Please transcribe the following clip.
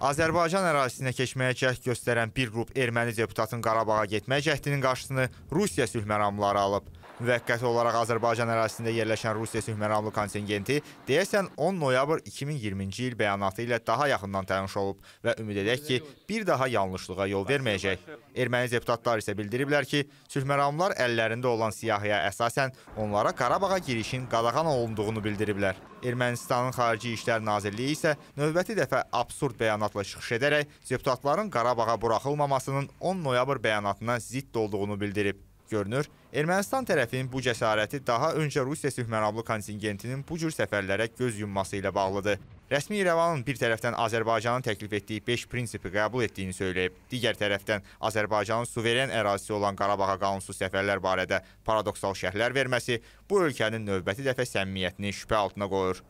Azərbaycan ərazisinə keçməyə cəhd göstərən bir qrup erməni deputatın Qarabağa getmək cəhdinin qarşısını Rusiya sülhməramları alıb. Müvəqqəti olaraq Azərbaycan ərazisində yerləşən Rusiya sülhməramlı kontingenti deyəsən 10 noyabr 2020-ci il bəyanatı ilə daha yaxından tanış olub və ümid edək ki, bir daha yanlışlığa yol verməyəcək. Erməni deputatlar isə bildiriblər ki, sülhməramlılar əllərində olan siyahıya əsasən onlara Qarabağa girişin qadağan olunduğunu bildiriblər. Ermənistanın Xarici İşlər Nazirliyi isə növbəti dəfə absurd bəyanat bəyanatla çıxış edərək deputatların Qarabağa buraxılmamasının 10 noyabr bəyanatına zidd olduğunu bildirib. Görünür, Ermənistan tərəfin bu cəsarəti daha öncə Rusiya sühmənablı kontingentinin bu cür səfərlərə göz yumması ilə bağlıdır. Rəsmi İrəvanın bir tərəfdən Azərbaycanın təklif etdiyi 5 prinsipi qəbul etdiyini söyləyib. Digər tərəfdən Azərbaycanın suveren ərazisi olan Qarabağa qanunsuz səfərlər barədə paradoksal şərhlər verməsi bu ölkənin növbəti dəfə səmimiyyətini şübhə altına qoyur.